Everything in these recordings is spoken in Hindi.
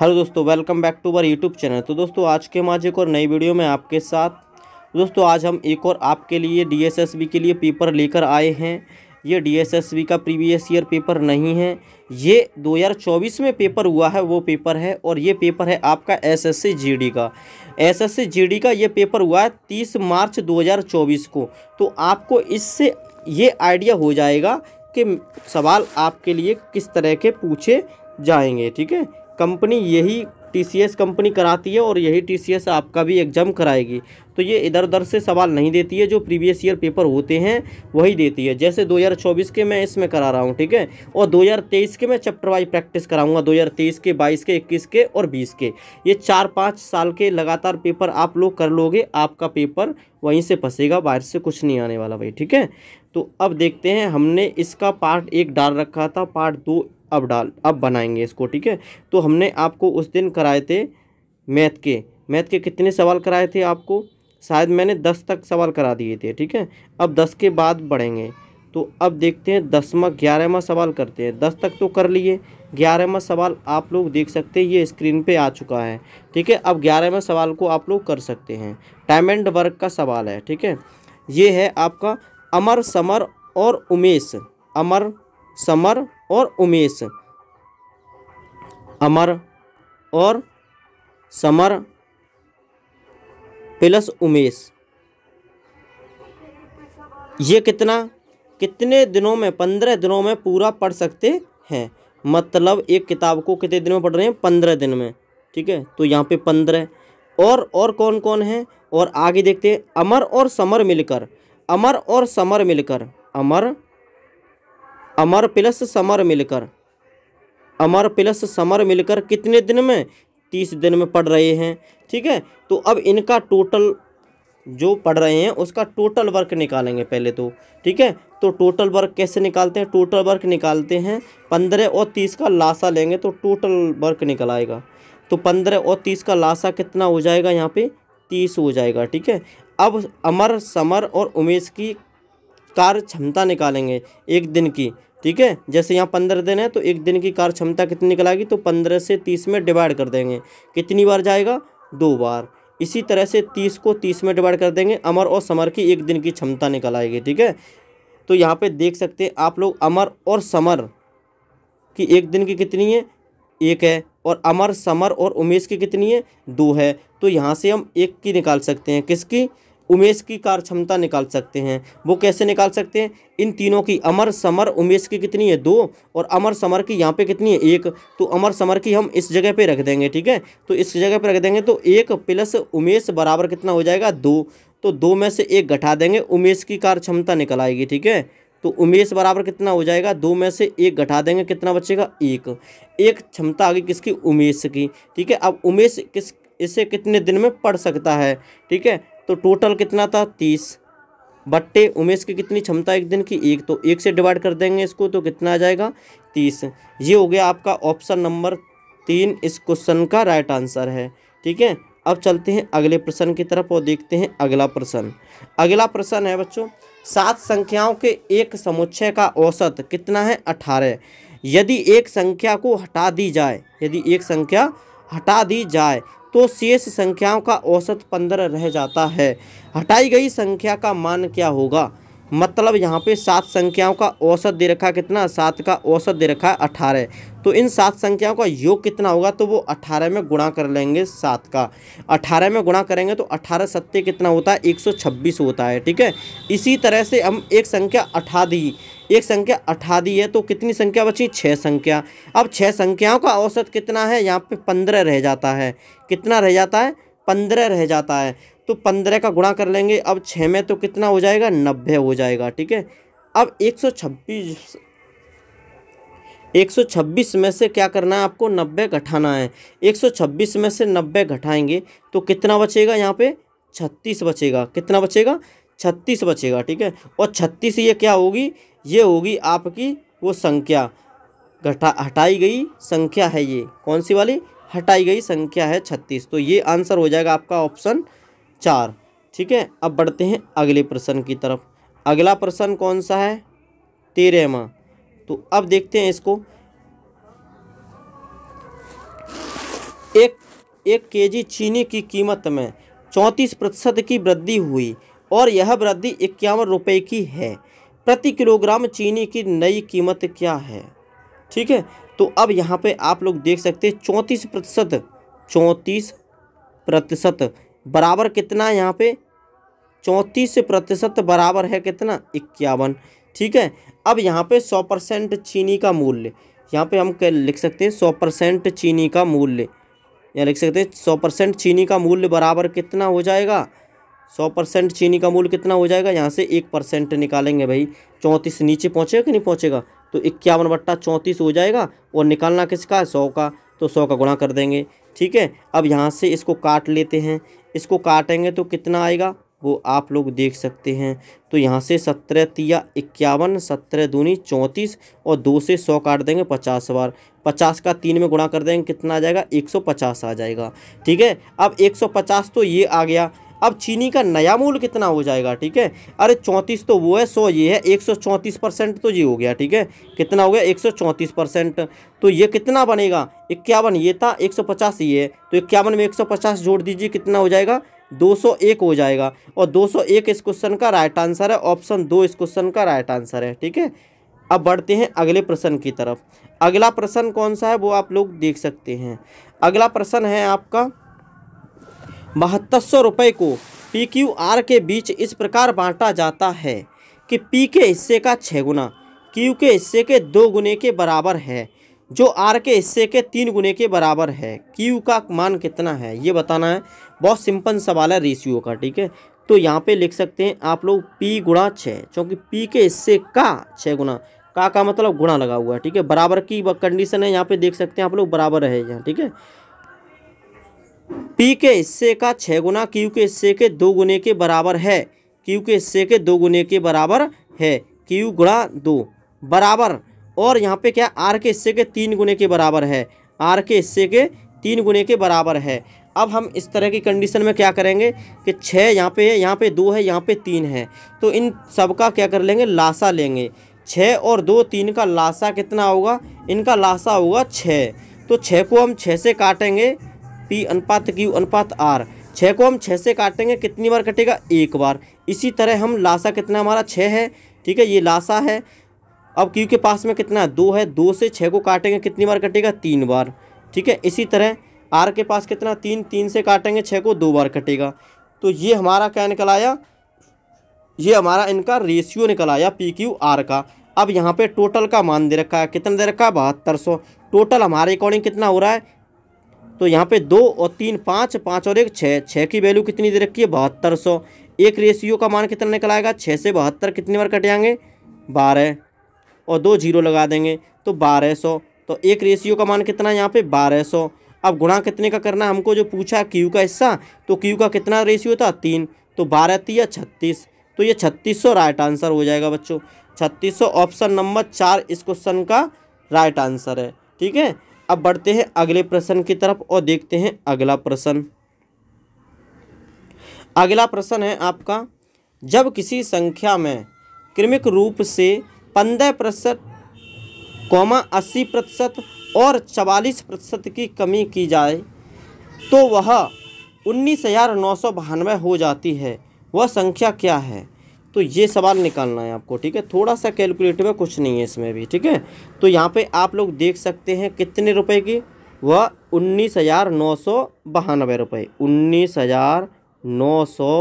हेलो दोस्तों welcome back to our YouTube channel तो दोस्तों आज के हम एक और नई वीडियो में आपके साथ दोस्तों आज हम एक और आपके लिए डीएसएसबी के लिए पेपर लेकर आए हैं ये डीएसएसबी का प्रीवियस ईयर पेपर नहीं है ये 2024 में पेपर हुआ है वो पेपर है और ये पेपर है आपका एसएससी जीडी का एसएससी जीडी का ये पेपर हुआ है तीस मार्च दो को तो आपको इससे ये आइडिया हो जाएगा कि सवाल आपके लिए किस तरह के पूछे जाएंगे ठीक है कंपनी यही टी कंपनी कराती है और यही टी आपका भी एग्ज़ाम कराएगी तो ये इधर उधर से सवाल नहीं देती है जो प्रीवियस ईयर पेपर होते हैं वही देती है जैसे 2024 के मैं इसमें करा रहा हूँ ठीक है और 2023 के मैं चैप्टर वाइज प्रैक्टिस कराऊंगा 2023 के 22 के 21 के और 20 के ये चार पाँच साल के लगातार पेपर आप लोग कर लोगे आपका पेपर वहीं से फंसेगा बाहर से कुछ नहीं आने वाला भाई ठीक है तो अब देखते हैं हमने इसका पार्ट एक डाल रखा था पार्ट दो अब डाल अब बनाएंगे इसको ठीक है तो हमने आपको उस दिन कराए थे मैथ के मैथ के कितने सवाल कराए थे आपको शायद मैंने दस तक सवाल करा दिए थे ठीक है अब दस के बाद बढ़ेंगे तो अब देखते हैं दसवा ग्यारहवा सवाल करते हैं दस तक तो कर लिए ग्यारहवा सवाल आप लोग देख सकते हैं ये स्क्रीन पे आ चुका है ठीक है अब ग्यारहवा सवाल को आप लोग कर सकते हैं टाइम एंड वर्क का सवाल है ठीक है ये है आपका अमर समर और उमेश अमर समर और उमेश अमर और समर प्लस उमेश ये कितना कितने दिनों में पंद्रह दिनों में पूरा पढ़ सकते हैं मतलब एक किताब को कितने दिन में पढ़ रहे हैं पंद्रह दिन में ठीक है तो यहाँ पे पंद्रह और और कौन कौन है और आगे देखते हैं अमर और समर मिलकर अमर और समर मिलकर अमर अमर प्लस समर मिलकर अमर प्लस समर मिलकर कितने दिन में तीस दिन में पढ़ रहे हैं ठीक है तो अब इनका टोटल जो पढ़ रहे हैं उसका टोटल वर्क निकालेंगे पहले तो ठीक है तो टोटल वर्क कैसे निकालते हैं टोटल वर्क निकालते हैं पंद्रह और तीस का लाशा लेंगे तो टोटल वर्क निकल आएगा तो पंद्रह और तीस का लाशा कितना हो जाएगा यहाँ पे तीस हो जाएगा ठीक है अब अमर समर और उमेश की कार्य क्षमता निकालेंगे एक दिन की ठीक है जैसे यहाँ पंद्रह दिन है तो एक दिन की कार्य क्षमता कितनी निकलाएगी तो पंद्रह से तीस में डिवाइड कर देंगे कितनी बार जाएगा दो बार इसी तरह से तीस को तीस में डिवाइड कर देंगे अमर और समर की एक दिन की क्षमता निकल आएगी ठीक है तो यहाँ पे देख सकते हैं आप लोग अमर और समर की एक दिन की कितनी है एक है और अमर समर और उमेश की कितनी है दो है तो यहाँ से हम एक की निकाल सकते हैं किसकी उमेश की कार्य क्षमता निकाल सकते हैं वो कैसे निकाल सकते हैं इन तीनों की अमर समर उमेश की कितनी है दो और अमर समर की यहाँ पे कितनी है एक तो अमर समर की हम इस जगह पे रख देंगे ठीक है तो इस जगह पे रख देंगे तो एक प्लस उमेश बराबर कितना हो जाएगा दो तो दो में से एक घटा देंगे उमेश की कार्य क्षमता निकल आएगी ठीक है तो उमेश बराबर कितना हो जाएगा दो में से एक घटा देंगे कितना बचेगा एक एक क्षमता आ गई किसकी उमेश की ठीक है अब उमेश किस इसे कितने दिन में पढ़ सकता है ठीक है तो टोटल कितना था तीस बट्टे उमेश की कितनी क्षमता एक दिन की एक तो एक से डिवाइड कर देंगे इसको तो कितना आ जाएगा तीस ये हो गया आपका ऑप्शन नंबर तीन इस क्वेश्चन का राइट आंसर है ठीक है अब चलते हैं अगले प्रश्न की तरफ और देखते हैं अगला प्रश्न अगला प्रश्न है बच्चों सात संख्याओं के एक समुच्चय का औसत कितना है अठारह यदि एक संख्या को हटा दी जाए यदि एक संख्या हटा दी जाए तो शेष संख्याओं का औसत पंद्रह रह जाता है हटाई गई संख्या का मान क्या होगा मतलब यहाँ पे सात संख्याओं का औसत दे रखा कितना सात का औसत दे रखा है अठारह तो इन सात संख्याओं का योग कितना होगा तो वो अठारह में गुणा कर लेंगे सात का अठारह में गुणा करेंगे तो अठारह सत्य कितना होता है एक सौ छब्बीस होता है ठीक है इसी तरह से हम एक संख्या दी एक संख्या अठा दी है तो कितनी संख्या बची छः संख्या अब छः संख्याओं का औसत कितना है यहाँ पे पंद्रह रह जाता है कितना रह जाता है पंद्रह रह जाता है तो पंद्रह का गुणा कर लेंगे अब छः में तो कितना हो जाएगा नब्बे हो जाएगा ठीक है अब एक सौ छब्बीस एक सौ छब्बीस में से क्या करना है आपको नब्बे घटाना है एक सौ छब्बीस में से नब्बे घटाएंगे तो कितना बचेगा यहाँ पे छत्तीस बचेगा कितना बचेगा छत्तीस बचेगा ठीक है और छत्तीस ये क्या होगी ये होगी आपकी वो संख्या घटा हटाई गई संख्या है ये कौन सी वाली हटाई गई संख्या है छत्तीस तो ये आंसर हो जाएगा आपका ऑप्शन चार ठीक है अब बढ़ते हैं अगले प्रश्न की तरफ अगला प्रश्न कौन सा है तेरहवा तो अब देखते हैं इसको एक एक केजी चीनी की कीमत में चौंतीस प्रतिशत की वृद्धि हुई और यह वृद्धि इक्यावन रुपये की है प्रति किलोग्राम चीनी की नई कीमत क्या है ठीक है तो अब यहाँ पे आप लोग देख सकते हैं चौंतीस प्रतिशत चौंतीस प्रतिशत बराबर कितना है यहाँ पे चौंतीस प्रतिशत बराबर है कितना इक्यावन ठीक है अब यहाँ पे सौ परसेंट चीनी का मूल्य यहाँ पे हम लिख सकते हैं सौ परसेंट चीनी का मूल्य यहाँ लिख सकते हैं सौ परसेंट चीनी का मूल्य बराबर कितना हो जाएगा सौ परसेंट चीनी का मूल्य कितना हो जाएगा यहाँ से एक परसेंट निकालेंगे भाई चौंतीस नीचे पहुँचेगा कि नहीं पहुँचेगा तो इक्यावन बट्टा चौंतीस हो जाएगा और निकालना किसका है सौ का तो सौ का गुणा कर देंगे ठीक है अब यहाँ से इसको काट लेते हैं इसको काटेंगे तो कितना आएगा वो आप लोग देख सकते हैं तो यहाँ से सत्रह तिया इक्यावन सत्रह दूनी चौंतीस और दो से सौ काट देंगे पचास बार पचास का तीन में गुणा कर देंगे कितना आ जाएगा एक सौ पचास आ जाएगा ठीक है अब एक सौ पचास तो ये आ गया अब चीनी का नया मूल कितना हो जाएगा ठीक है अरे चौंतीस तो वो है सौ ये है एक सौ चौंतीस परसेंट तो ये हो गया ठीक है कितना हो गया एक सौ चौंतीस परसेंट तो ये कितना बनेगा इक्यावन ये था एक सौ पचास ये है तो इक्यावन में एक सौ पचास जोड़ दीजिए कितना हो जाएगा दो सौ एक हो जाएगा और दो सौ एक इस क्वेश्चन का राइट आंसर है ऑप्शन दो इस क्वेश्चन का राइट आंसर है ठीक है अब बढ़ते हैं अगले प्रश्न की तरफ अगला प्रश्न कौन सा है वो आप लोग देख सकते हैं अगला प्रश्न है आपका बहत्तर सौ रुपये को पी क्यू आर के बीच इस प्रकार बांटा जाता है कि पी के हिस्से का छः गुना क्यू के हिस्से के दो गुने के बराबर है जो आर के हिस्से के तीन गुने के बराबर है क्यू का मान कितना है ये बताना है बहुत सिंपल सवाल है रेशियो का ठीक है तो यहाँ पे लिख सकते हैं आप लोग पी गुणा छः क्योंकि पी के हिस्से का छः गुना का का मतलब गुणा लगा हुआ है ठीक है बराबर की कंडीशन है यहाँ पे देख सकते हैं आप लोग बराबर है यहाँ ठीक है पी के हिस्से का छः गुना क्यू के हिस्से के दो गुने के बराबर है क्यू के हिस्से के दो गुने के बराबर है क्यू गुणा दो बराबर और यहाँ पे क्या आर के हिस्से के तीन गुने के बराबर है आर के हिस्से के तीन गुने के बराबर है अब हम इस तरह की कंडीशन में क्या करेंगे कि छः यहाँ पे है यहाँ पे दो है यहाँ पे तीन है तो इन सब का क्या कर लेंगे लाशा लेंगे छः और दो तीन का लाशा कितना होगा इनका लाशा होगा छः तो छः को हम छः से काटेंगे पी अनुपात क्यू अनुपात आर छः को हम छः से काटेंगे कितनी बार कटेगा एक बार इसी तरह हम लासा कितना हमारा छः है ठीक है ये लासा है अब क्यू के पास में कितना है दो है दो से छः को काटेंगे कितनी बार कटेगा तीन बार ठीक है इसी तरह आर के पास कितना तीन तीन से काटेंगे छः को दो बार कटेगा तो ये हमारा क्या निकल आया ये हमारा इनका रेशियो निकल आया पी क्यू आर का अब यहाँ पे टोटल का मान दे रखा है कितना दे रखा है बहत्तर सौ टोटल हमारे अकॉर्डिंग कितना हो रहा है तो यहाँ पे दो और तीन पाँच पाँच और एक छः छः की वैल्यू कितनी दे रखी है बहत्तर सौ एक रेशियो का मान कितना निकल आएगा छः से बहत्तर कितने बार कट जाएंगे बारह और दो जीरो लगा देंगे तो बारह सौ तो एक रेशियो का मान कितना है यहाँ पे बारह सौ अब गुणा कितने का करना हमको जो पूछा क्यू का हिस्सा तो क्यू का कितना रेशियो था तीन तो बारह तीया छत्तीस तो ये छत्तीस सौ राइट आंसर हो जाएगा बच्चों छत्तीस सौ ऑप्शन नंबर चार इस क्वेश्चन का राइट आंसर है ठीक है अब बढ़ते हैं अगले प्रश्न की तरफ और देखते हैं अगला प्रश्न अगला प्रश्न है आपका जब किसी संख्या में क्रमिक रूप से पंद्रह प्रतिशत कौमा अस्सी प्रतिशत और चवालीस प्रतिशत की कमी की जाए तो वह उन्नीस हज़ार नौ सौ बानवे हो जाती है वह संख्या क्या है तो ये सवाल निकालना है आपको ठीक है थोड़ा सा कैलकुलेट में कुछ नहीं है इसमें भी ठीक है तो यहाँ पे आप लोग देख सकते हैं कितने रुपए की वह उन्नीस हज़ार नौ सौ बहानवे रुपये उन्नीस हज़ार नौ सौ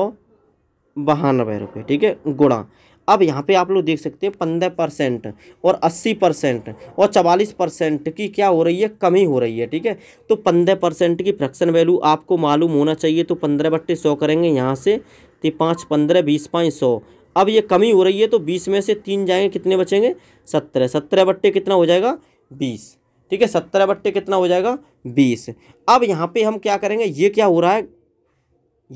बहानवे रुपये ठीक है गुणा अब यहाँ पे आप लोग देख सकते हैं पंद्रह परसेंट और अस्सी परसेंट और चवालीस परसेंट की क्या हो रही है कमी हो रही है ठीक है तो पंद्रह परसेंट की फ्रैक्शन वैल्यू आपको मालूम होना चाहिए तो पंद्रह बट्टे सौ करेंगे यहाँ से तो पाँच पंद्रह बीस पाँच सौ अब ये कमी हो रही है तो बीस में से तीन जाएंगे कितने बचेंगे सत्रह सत्रह बट्टे कितना हो जाएगा बीस ठीक है सत्रह बट्टे कितना हो जाएगा बीस अब यहाँ पे हम क्या करेंगे ये क्या हो रहा है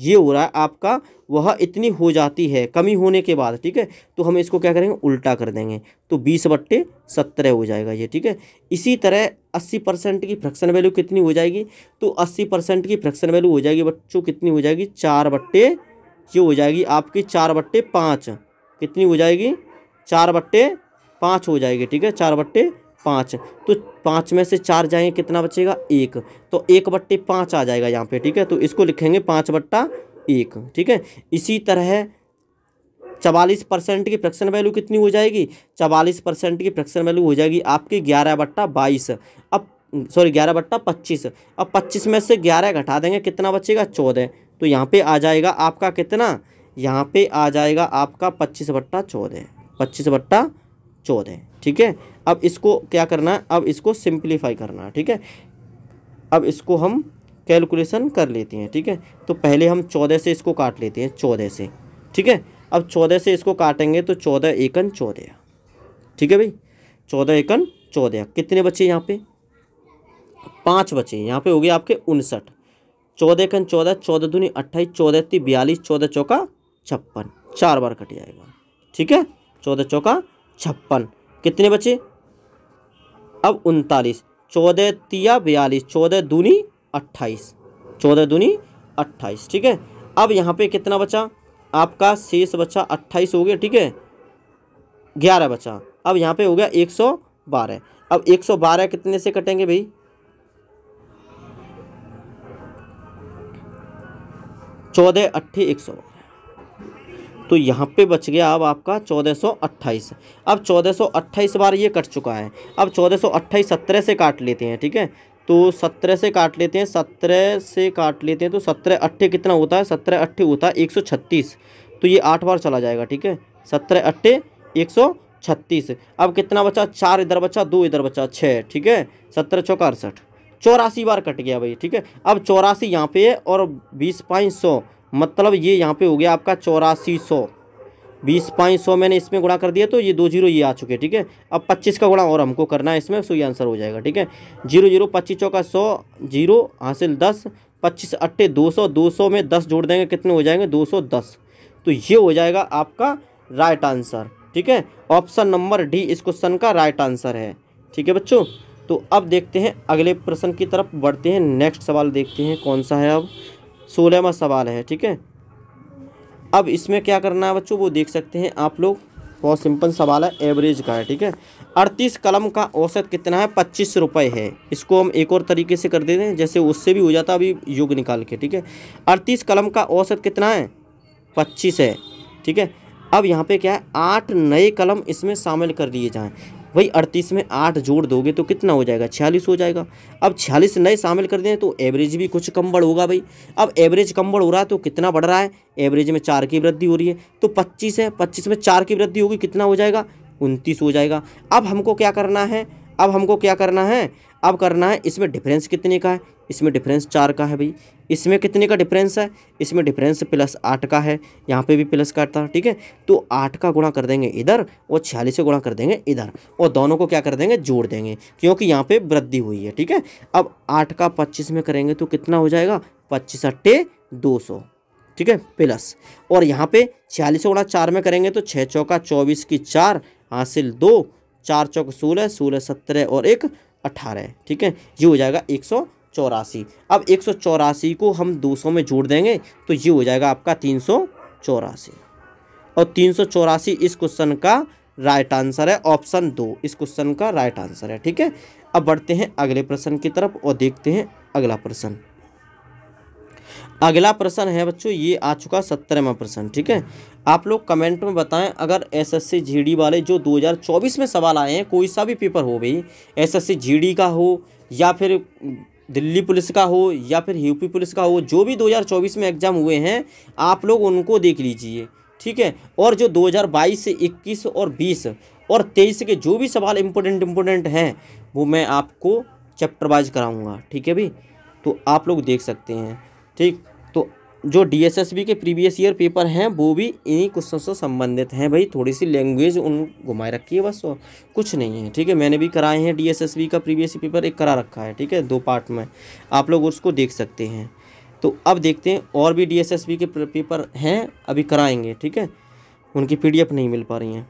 ये हो रहा है आपका वह इतनी हो जाती है कमी होने के बाद ठीक है तो हम इसको क्या करेंगे उल्टा कर देंगे तो बीस बट्टे सत्रह हो जाएगा ये ठीक है इसी तरह अस्सी परसेंट की फ्रैक्शन वैल्यू कितनी हो जाएगी तो अस्सी परसेंट की फ्रैक्शन वैल्यू हो जाएगी बच्चों कितनी हो जाएगी चार बट्टे ये हो जाएगी आपकी चार बट्टे पाँच कितनी हो जाएगी चार बट्टे पाँच हो जाएगी ठीक है चार बट्टे पाँच तो पाँच में से चार जाएंगे कितना बचेगा एक तो एक बट्टे पाँच आ जाएगा यहाँ पे ठीक है तो इसको लिखेंगे पाँच बट्टा एक ठीक है इसी तरह चवालीस परसेंट की फ्रैक्शन वैल्यू कितनी हो जाएगी चवालीस परसेंट की फ्रैक्शन वैल्यू हो जाएगी आपकी ग्यारह बट्टा बाईस अब सॉरी ग्यारह बट्टा पच्चीस अब पच्चीस में से ग्यारह घटा देंगे कितना बचेगा चौदह तो यहाँ पर आ जाएगा आपका कितना यहाँ पर आ जाएगा आपका पच्चीस बट्टा चौदह पच्चीस बट्टा चौदह ठीक है अब इसको क्या करना है अब इसको सिंप्लीफाई करना है ठीक है अब इसको हम कैलकुलेशन कर लेते हैं ठीक है तो पहले हम चौदह से इसको काट लेते हैं चौदह से ठीक है अब चौदह से इसको काटेंगे तो चौदह एकन चौदह ठीक है भाई चौदह एकन चौदह कितने बचे यहाँ पे पाँच बचे यहाँ पे हो गए आपके उनसठ चौदह एकन चौदह चौदह दूनी अट्ठाईस चौदह ती बयालीस चौदह चौका छप्पन चार बार कट जाएगा ठीक है चौदह चौका छप्पन कितने बचे अब उनतालीस चौदह तिया बयालीस चौदह दूनी अट्ठाईस चौदह दूनी अट्ठाईस ठीक है अब यहाँ पे कितना बचा आपका शेष बचा अट्ठाईस हो गया ठीक है ग्यारह बचा अब यहाँ पे हो गया एक सौ बारह अब एक सौ बारह कितने से कटेंगे भाई चौदह अट्ठे एक सौ तो यहाँ पे बच गया अब आपका अट्ठाईस अब अट्ठाईस बार ये कट चुका है अब अट्ठाईस सत्रह से काट लेते हैं ठीक है तो सत्रह से काट लेते हैं सत्रह से काट लेते हैं तो सत्रह अट्ठे कितना होता है सत्रह अट्ठे होता है एक सौ छत्तीस तो ये आठ बार चला जाएगा ठीक है सत्रह अट्ठे एक सौ छत्तीस अब कितना बचा चार इधर बचा दो इधर बचा छः ठीक है सत्रह चौका अड़सठ चौरासी बार कट गया भाई ठीक है अब चौरासी यहाँ पे है और बीस पाँच सौ मतलब ये यहाँ पे हो गया आपका चौरासी सौ बीस पाँच सौ मैंने इसमें गुणा कर दिया तो ये दो जीरो ये आ चुके ठीक है अब पच्चीस का गुणा और हमको करना है इसमें सो ये आंसर हो जाएगा ठीक है जीरो जीरो पच्चीस चौका सौ जीरो हासिल दस पच्चीस अट्ठे दो सौ दो सौ में दस जोड़ देंगे कितने हो जाएंगे दो सौ दस तो ये हो जाएगा आपका राइट आंसर ठीक है ऑप्शन नंबर डी इस क्वेश्चन का राइट आंसर है ठीक है बच्चों तो अब देखते हैं अगले प्रश्न की तरफ बढ़ते हैं नेक्स्ट सवाल देखते हैं कौन सा है अब सोलहवा सवाल है ठीक है अब इसमें क्या करना है बच्चों वो देख सकते हैं आप लोग बहुत सिंपल सवाल है एवरेज का है ठीक है अड़तीस कलम का औसत कितना है पच्चीस रुपये है इसको हम एक और तरीके से कर देते हैं जैसे उससे भी हो जाता अभी युग निकाल के ठीक है अड़तीस कलम का औसत कितना है पच्चीस है ठीक है अब यहाँ पे क्या है आठ नए कलम इसमें शामिल कर दिए जाएँ वही अड़तीस में आठ जोड़ दोगे तो कितना हो जाएगा छियालीस हो जाएगा अब छियालीस नए शामिल कर दें तो एवरेज भी कुछ कम बढ़ होगा भाई अब एवरेज कम बढ़ हो रहा है तो कितना बढ़ रहा है एवरेज में चार की वृद्धि हो रही है तो पच्चीस है पच्चीस में चार की वृद्धि होगी कितना हो जाएगा उनतीस हो जाएगा अब हमको क्या करना है अब हमको क्या करना है अब करना है इसमें डिफरेंस कितने का है इसमें डिफरेंस चार का है भाई इसमें कितने का डिफरेंस है इसमें डिफरेंस प्लस आठ का है यहाँ पे भी प्लस का था ठीक है तो आठ का गुणा कर देंगे इधर और छियालीस से गुणा कर देंगे इधर और दोनों को क्या कर देंगे जोड़ देंगे क्योंकि यहाँ पे वृद्धि हुई है ठीक है अब आठ का पच्चीस में करेंगे तो कितना हो जाएगा पच्चीस अट्ठे दो सौ ठीक है प्लस और यहाँ पर छियालीस गुणा चार में करेंगे तो छः चौका चौबीस की चार हासिल दो चार चौक सोलह सोलह सत्रह और एक अट्ठारह ठीक है ये हो जाएगा एक सौ चौरासी अब एक सौ चौरासी को हम दो सौ में जोड़ देंगे तो ये हो जाएगा आपका तीन सौ चौरासी और तीन सौ चौरासी इस क्वेश्चन का राइट आंसर है ऑप्शन दो इस क्वेश्चन का राइट आंसर है ठीक है अब बढ़ते हैं अगले प्रश्न की तरफ और देखते हैं अगला प्रश्न अगला प्रश्न है बच्चों ये आ चुका सत्तरवा प्रश्न ठीक है आप लोग कमेंट में बताएं अगर एसएससी जीडी वाले जो 2024 में सवाल आए हैं कोई सा भी पेपर हो भाई एसएससी जीडी का हो या फिर दिल्ली पुलिस का हो या फिर यूपी पुलिस का हो जो भी 2024 में एग्ज़ाम हुए हैं आप लोग उनको देख लीजिए ठीक है और जो 2022 21 और 20 और 23 के जो भी सवाल इम्पोर्टेंट इम्पोर्टेंट हैं वो मैं आपको चैप्टर वाइज कराऊँगा ठीक है भाई तो आप लोग देख सकते हैं ठीक जो डीएसएसबी के प्रीवियस ईयर पेपर हैं वो भी इन्हीं क्वेश्चन से संबंधित हैं भाई थोड़ी सी लैंग्वेज उन घुमाए रखी है बस और कुछ नहीं है ठीक है मैंने भी कराए हैं डीएसएसबी का प्रीवियस पेपर एक करा रखा है ठीक है दो पार्ट में आप लोग उसको देख सकते हैं तो अब देखते हैं और भी डी के पेपर हैं अभी कराएंगे ठीक है उनकी पी नहीं मिल पा रही हैं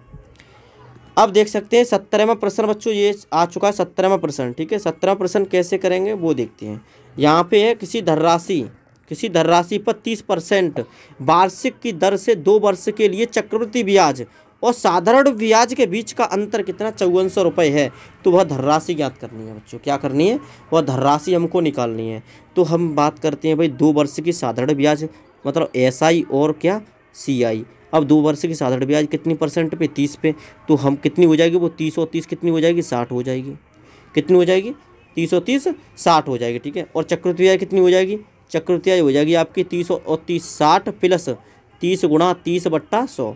अब देख सकते हैं सत्तरवा प्रश्न बच्चों ये आ चुका है सत्तरवा प्रश्न ठीक है सत्रहवा प्रश्न कैसे करेंगे वो देखते हैं यहाँ पे है किसी धनराशि किसी धनराशि पर तीस परसेंट वार्षिक की दर से दो वर्ष के लिए चक्रवृद्धि ब्याज और साधारण ब्याज के बीच का अंतर कितना चौवन सौ रुपये है तो वह धनराशि ज्ञात करनी है बच्चों क्या करनी है वह धनराशि हमको निकालनी है तो हम बात करते हैं भाई दो वर्ष की साधारण ब्याज मतलब एस और क्या सी आई अब दो वर्ष की साधारण ब्याज कितनी परसेंट पे तीस पे तो हम कितनी हो जाएगी वो तीस और तीस कितनी हो जाएगी साठ हो जाएगी कितनी हो जाएगी तीस और तीस साठ हो जाएगी ठीक है और चक्रवृद्धि ब्याज कितनी हो जाएगी चक्रवृत्ति हो जाएगी आपकी तीस और तीस साठ प्लस तीस गुणा तीस बट्टा सौ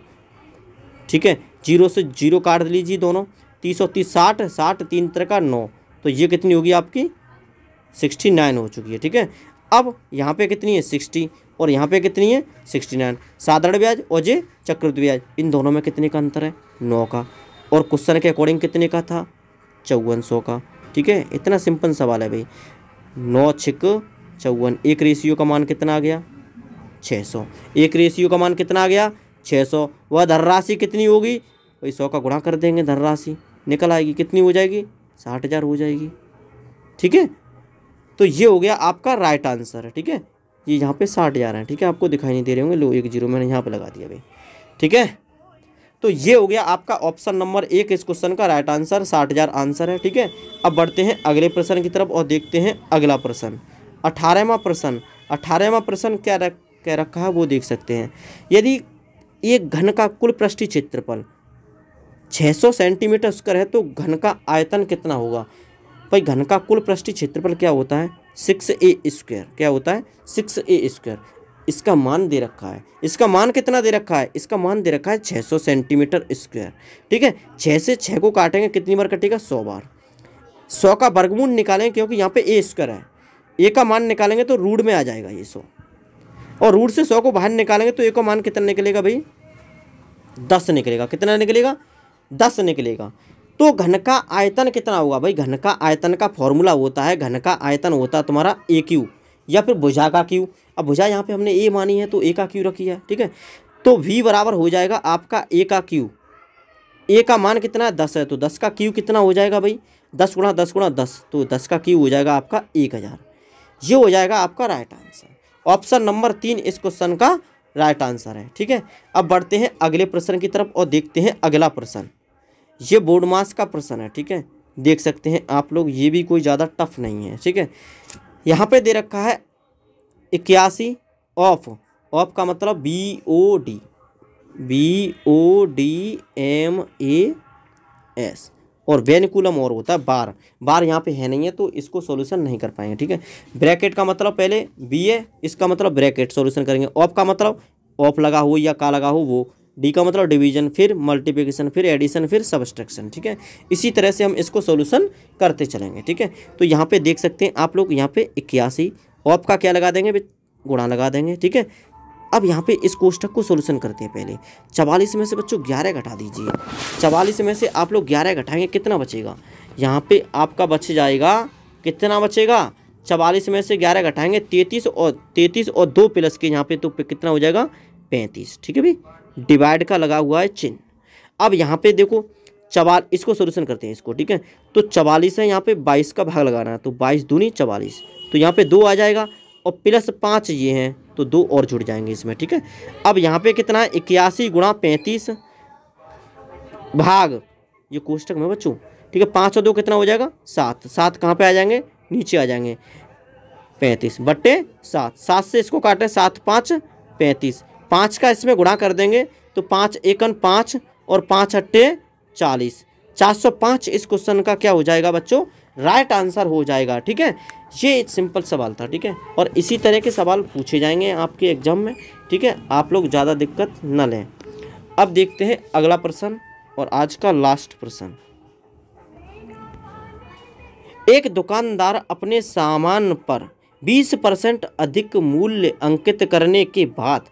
ठीक है जीरो से जीरो काट लीजिए दोनों तीस और तीस साठ साठ तीन तरह का नौ तो ये कितनी होगी आपकी सिक्सटी नाइन हो चुकी है ठीक है अब यहाँ पे कितनी है सिक्सटी और यहाँ पे कितनी है सिक्सटी नाइन साधारण ब्याज और जे चक्रवृत्ति ब्याज इन दोनों में कितने का अंतर है नौ का और क्वेश्चन के अकॉर्डिंग कितने का था चौवन सौ का ठीक है इतना सिंपल सवाल है भाई नौ छिक चौवन एक रेशियो का मान कितना आ गया छः सौ एक रेशियो का मान कितना आ गया छः सौ वह धनराशि कितनी होगी भाई तो सौ का गुणा कर देंगे धनराशि निकल आएगी कितनी हो जाएगी साठ हज़ार हो जाएगी ठीक है तो ये हो गया आपका राइट आंसर है ठीक है ये यहाँ पे साठ हज़ार है ठीक है आपको दिखाई नहीं दे रहे होंगे लो एक जीरो मैंने यहाँ पर लगा दिया भाई ठीक है तो ये हो गया आपका ऑप्शन नंबर एक इस क्वेश्चन का राइट आंसर साठ हज़ार आंसर है ठीक है अब बढ़ते हैं अगले प्रश्न की तरफ और देखते हैं अगला प्रश्न अठारहवा प्रश्न अठारहवा प्रश्न क्या रख क्या रखा है वो देख सकते हैं यदि एक घन का कुल पृष्ठ क्षेत्रफल 600 सेंटीमीटर स्क्वायर है तो घन का आयतन कितना होगा भाई घन का कुल पृष्ठ क्षेत्रफल क्या होता है सिक्स ए स्क्वायर क्या होता है सिक्स ए स्क्वायर इसका मान दे रखा है इसका मान कितना दे रखा है इसका मान दे रखा है 600 सेंटीमीटर स्क्वायर ठीक है छः से छः को काटेंगे कितनी बार कटेगा सौ बार सौ का वर्गमूल निकालेंगे क्योंकि यहाँ पे ए स्क्वायर है ए का मान निकालेंगे तो रूट में आ जाएगा ये सौ और रूट से सौ को बाहर निकालेंगे तो ए का मान कितना निकलेगा भाई दस निकलेगा कितना निकलेगा दस निकलेगा तो घन का आयतन कितना होगा भाई घन का आयतन का फॉर्मूला होता है घन का आयतन होता है तुम्हारा ए क्यू या फिर भुजा का क्यू अब भुजा यहाँ पे हमने ए मानी है तो ए का क्यू रखी है ठीक है तो वी बराबर हो जाएगा आपका ए का क्यू ए का मान कितना है दस है तो दस का क्यू कितना हो जाएगा भाई दस गुणा दस गुणा दस तो दस का क्यू हो जाएगा आपका एक हज़ार ये हो जाएगा आपका राइट आंसर ऑप्शन नंबर तीन इस क्वेश्चन का राइट आंसर है ठीक है अब बढ़ते हैं अगले प्रश्न की तरफ और देखते हैं अगला प्रश्न ये बोर्ड मास का प्रश्न है ठीक है देख सकते हैं आप लोग ये भी कोई ज़्यादा टफ नहीं है ठीक है यहाँ पे दे रखा है इक्यासी ऑफ ऑफ का मतलब B O D B O D M A S और वेनिकुलम और होता है बार बार यहाँ पे है नहीं है तो इसको सॉल्यूशन नहीं कर पाएंगे ठीक है ब्रैकेट का मतलब पहले बी ए इसका मतलब ब्रैकेट सॉल्यूशन करेंगे ऑफ का मतलब ऑफ लगा हो या का लगा हो वो डी का मतलब डिवीजन फिर मल्टीप्लिकेशन फिर एडिशन फिर सबस्ट्रक्शन ठीक है इसी तरह से हम इसको सॉल्यूशन करते चलेंगे ठीक है तो यहाँ पे देख सकते हैं आप लोग यहाँ पे इक्यासी ऑफ का क्या लगा देंगे गुणा लगा देंगे ठीक है अब यहाँ पे इस कोष्टक को सोल्यूशन करते हैं पहले चवालीस में से बच्चों ग्यारह घटा दीजिए चवालीस में से आप लोग ग्यारह घटाएंगे कितना बचेगा यहाँ पे आपका बच जाएगा कितना बचेगा चवालीस में से ग्यारह घटाएंगे तैंतीस और तैंतीस और दो प्लस के यहाँ पे तो कितना हो जाएगा पैंतीस ठीक है भाई डिवाइड का लगा हुआ है चिन्ह अब यहाँ पे देखो चवाल इसको सोल्यूशन करते हैं इसको ठीक है तो चवालीस है यहाँ पे बाईस का भाग लगाना है तो बाईस दूनी चवालीस तो यहाँ पे दो आ जाएगा और प्लस पाँच ये हैं तो दो और जुड़ जाएंगे इसमें ठीक है अब यहाँ पे कितना इक्यासी गुणा पैंतीस भाग ये कोष्टक में बच्चों ठीक है पाँच और दो कितना हो जाएगा सात सात कहाँ पे आ जाएंगे नीचे आ जाएंगे पैंतीस बट्टे सात सात से इसको काटें सात पाँच पैंतीस पाँच का इसमें गुणा कर देंगे तो पाँच एकन पाँच और पाँच अट्टे चालीस चार सौ पाँच इस क्वेश्चन का क्या हो जाएगा बच्चों राइट आंसर हो जाएगा ठीक है ये एक सिंपल सवाल था ठीक है और इसी तरह के सवाल पूछे जाएंगे आपके एग्जाम में ठीक है आप लोग ज़्यादा दिक्कत न लें अब देखते हैं अगला प्रश्न और आज का लास्ट प्रश्न एक दुकानदार अपने सामान पर 20 परसेंट अधिक मूल्य अंकित करने के बाद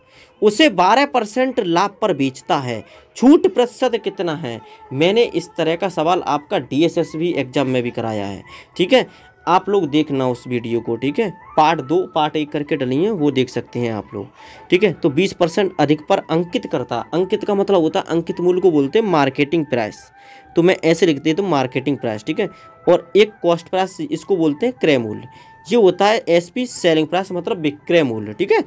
उसे 12 परसेंट लाभ पर बेचता है छूट प्रतिशत कितना है मैंने इस तरह का सवाल आपका डीएसएसबी एग्जाम में भी कराया है ठीक है आप लोग देखना उस वीडियो को ठीक है पार्ट दो पार्ट एक करके डली है वो देख सकते हैं आप लोग ठीक है तो 20 परसेंट अधिक पर अंकित करता अंकित का मतलब होता है अंकित मूल्य को बोलते हैं मार्केटिंग प्राइस तो मैं ऐसे लिखते देता तो मार्केटिंग प्राइस ठीक है और एक कॉस्ट प्राइस इसको बोलते हैं क्रय मूल्य ये होता है एस पी सेलिंग प्राइस मतलब विक्रय मूल्य ठीक है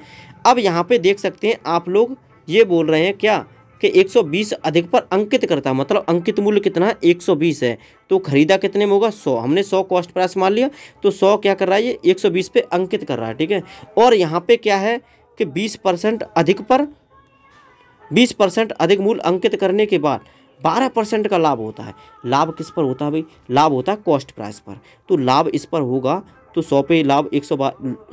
अब यहाँ पे देख सकते हैं आप लोग ये बोल रहे हैं क्या कि 120 अधिक पर अंकित करता मतलब अंकित मूल्य कितना है 120 है तो खरीदा कितने में होगा 100 हमने 100 कॉस्ट प्राइस मान लिया तो 100 क्या कर रहा है ये 120 पे अंकित कर रहा है ठीक है और यहाँ पे क्या है कि 20 परसेंट अधिक पर 20 परसेंट अधिक मूल्य अंकित करने के बाद बारह परसेंट का लाभ होता है लाभ किस पर होता है भाई लाभ होता है कॉस्ट प्राइस पर तो लाभ इस पर होगा तो सौ पे लाभ एक सौ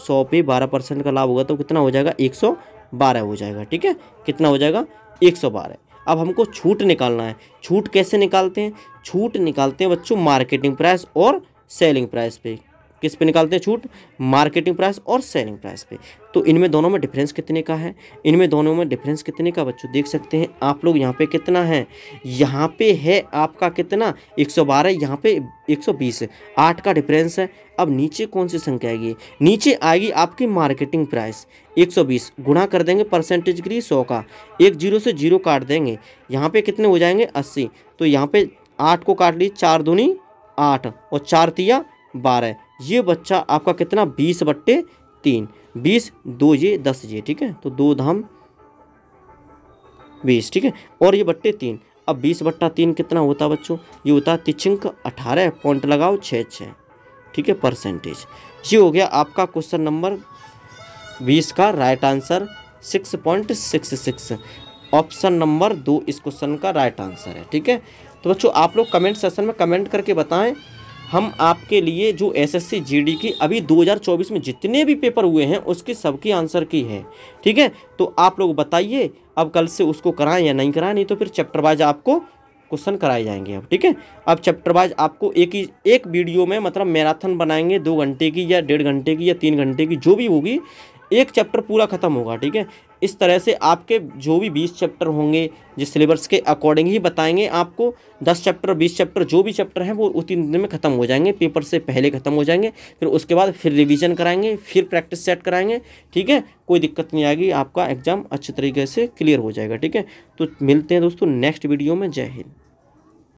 सौ पे बारह परसेंट का लाभ होगा तो कितना हो जाएगा एक सौ बारह हो जाएगा ठीक है कितना हो जाएगा एक सौ बारह अब हमको छूट निकालना है छूट कैसे निकालते हैं छूट निकालते हैं बच्चों मार्केटिंग प्राइस और सेलिंग प्राइस पे किस पे निकालते हैं छूट मार्केटिंग प्राइस और सेलिंग प्राइस पे तो इनमें दोनों में डिफरेंस कितने का है इनमें दोनों में डिफरेंस कितने का बच्चों देख सकते हैं आप लोग यहाँ पे कितना है यहाँ पे है आपका कितना 112 सौ बारह यहाँ पे एक सौ बीस आठ का डिफरेंस है अब नीचे कौन सी संख्या आएगी नीचे आएगी आपकी मार्केटिंग प्राइस 120 गुणा कर देंगे परसेंटेज के लिए सौ का एक जीरो से जीरो काट देंगे यहाँ पे कितने हो जाएंगे अस्सी तो यहाँ पे आठ को काट ली चार दूनी आठ और चार तिया बारह ये बच्चा आपका कितना बीस बट्टे तीन बीस दो ये दस ये ठीक है तो दो धाम बीस ठीक है और ये बट्टे तीन अब बीस बट्टा तीन कितना होता है बच्चों ये होता है तिचिंक अठारह पॉइंट लगाओ छः छः ठीक है परसेंटेज ये हो गया आपका क्वेश्चन नंबर बीस का right answer six point six six option number दो इस क्वेश्चन का राइट आंसर है ठीक है तो बच्चों आप लोग कमेंट सेशन में कमेंट करके बताएं हम आपके लिए जो एसएससी जीडी की अभी 2024 में जितने भी पेपर हुए हैं उसकी सबकी आंसर की है ठीक है तो आप लोग बताइए अब कल से उसको कराएं या नहीं कराएं नहीं तो फिर चैप्टर वाइज आपको क्वेश्चन कराए जाएंगे अब ठीक है अब चैप्टर वाइज आपको एक ही एक वीडियो में मतलब मैराथन बनाएंगे दो घंटे की या डेढ़ घंटे की या तीन घंटे की जो भी होगी एक चैप्टर पूरा ख़त्म होगा ठीक है इस तरह से आपके जो भी बीस चैप्टर होंगे जिस सिलेबस के अकॉर्डिंग ही बताएंगे आपको दस चैप्टर बीस चैप्टर जो भी चैप्टर हैं वो उतनी दिन में ख़त्म हो जाएंगे पेपर से पहले ख़त्म हो जाएंगे फिर उसके बाद फिर रिवीजन कराएंगे फिर प्रैक्टिस सेट कराएंगे ठीक है कोई दिक्कत नहीं आएगी आपका एग्ज़ाम अच्छे तरीके से क्लियर हो जाएगा ठीक है तो मिलते हैं दोस्तों नेक्स्ट वीडियो में जय हिंद